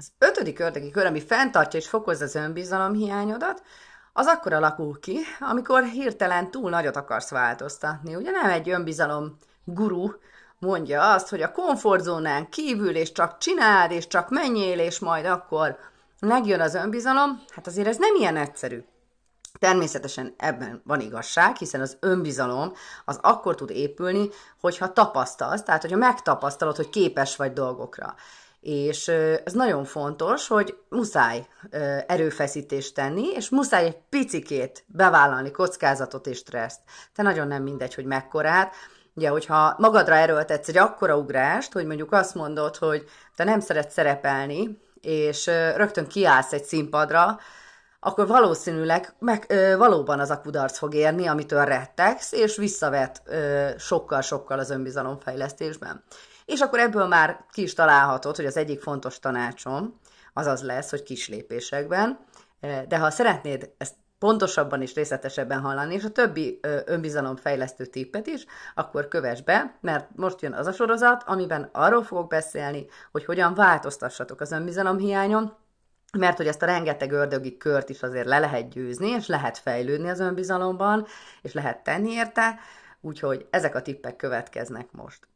Az ötödik ördögi kör, ami fenntartja és fokozza az önbizalom hiányodat, az akkor alakul ki, amikor hirtelen túl nagyot akarsz változtatni. Ugye nem egy önbizalom guru mondja azt, hogy a komfortzónán kívül, és csak csináld, és csak menjél, és majd akkor megjön az önbizalom. Hát azért ez nem ilyen egyszerű. Természetesen ebben van igazság, hiszen az önbizalom az akkor tud épülni, hogyha tapasztalsz, tehát hogyha megtapasztalod, hogy képes vagy dolgokra. És ez nagyon fontos, hogy muszáj erőfeszítést tenni, és muszáj egy picikét bevállalni kockázatot és stresszt. Te nagyon nem mindegy, hogy mekkorát. Ugye, hogyha magadra erőltetsz egy akkora ugrást, hogy mondjuk azt mondod, hogy te nem szeretsz szerepelni, és rögtön kiállsz egy színpadra, akkor valószínűleg meg, ö, valóban az a kudarc fog érni, amitől rettegsz, és visszavet sokkal-sokkal az önbizalomfejlesztésben. És akkor ebből már ki is találhatod, hogy az egyik fontos tanácsom az az lesz, hogy kis lépésekben, eh, de ha szeretnéd ezt pontosabban és részletesebben hallani, és a többi önbizalomfejlesztő tippet is, akkor kövess be, mert most jön az a sorozat, amiben arról fogok beszélni, hogy hogyan változtassatok az önbizalom hiányon, mert hogy ezt a rengeteg ördögi kört is azért le lehet győzni, és lehet fejlődni az önbizalomban, és lehet tenni érte, úgyhogy ezek a tippek következnek most.